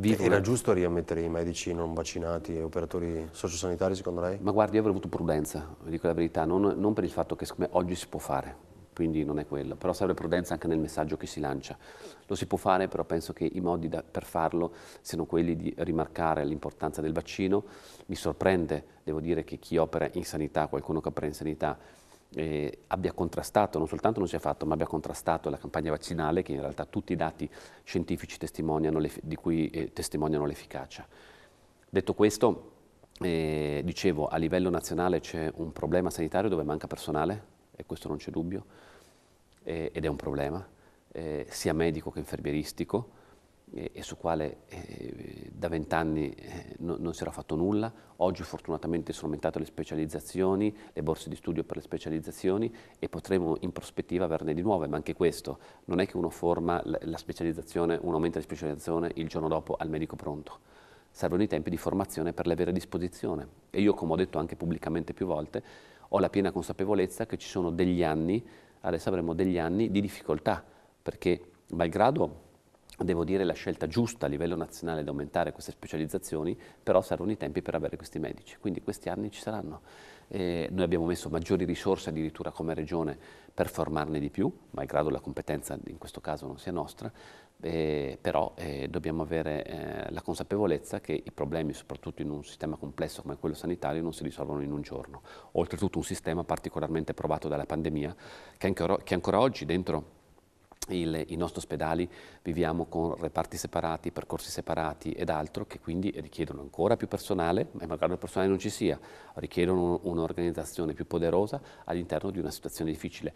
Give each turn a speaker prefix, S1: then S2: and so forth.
S1: Vivo. Era giusto riammettere i medici non vaccinati e operatori sociosanitari secondo lei? Ma guardi, io avrei avuto prudenza, vi dico la verità, non, non per il fatto che me, oggi si può fare, quindi non è quello, però serve prudenza anche nel messaggio che si lancia. Lo si può fare, però penso che i modi da, per farlo siano quelli di rimarcare l'importanza del vaccino. Mi sorprende, devo dire, che chi opera in sanità, qualcuno che opera in sanità, eh, abbia contrastato, non soltanto non sia fatto, ma abbia contrastato la campagna vaccinale che in realtà tutti i dati scientifici di cui eh, testimoniano l'efficacia. Detto questo, eh, dicevo, a livello nazionale c'è un problema sanitario dove manca personale, e questo non c'è dubbio, eh, ed è un problema, eh, sia medico che infermieristico e, e su quale eh, da vent'anni eh, no, non si era fatto nulla. Oggi fortunatamente sono aumentate le specializzazioni, le borse di studio per le specializzazioni e potremo in prospettiva averne di nuove, ma anche questo non è che uno forma la specializzazione, uno aumenta la specializzazione il giorno dopo al medico pronto. Servono i tempi di formazione per l'avere a disposizione e io, come ho detto anche pubblicamente più volte, ho la piena consapevolezza che ci sono degli anni, adesso avremo degli anni di difficoltà, perché malgrado devo dire, la scelta giusta a livello nazionale di aumentare queste specializzazioni, però servono i tempi per avere questi medici, quindi questi anni ci saranno. Eh, noi abbiamo messo maggiori risorse addirittura come regione per formarne di più, malgrado la competenza in questo caso non sia nostra, eh, però eh, dobbiamo avere eh, la consapevolezza che i problemi, soprattutto in un sistema complesso come quello sanitario, non si risolvono in un giorno. Oltretutto un sistema particolarmente provato dalla pandemia, che ancora, che ancora oggi dentro il, i nostri ospedali viviamo con reparti separati, percorsi separati ed altro che quindi richiedono ancora più personale, ma magari il personale non ci sia, richiedono un'organizzazione più poderosa all'interno di una situazione difficile.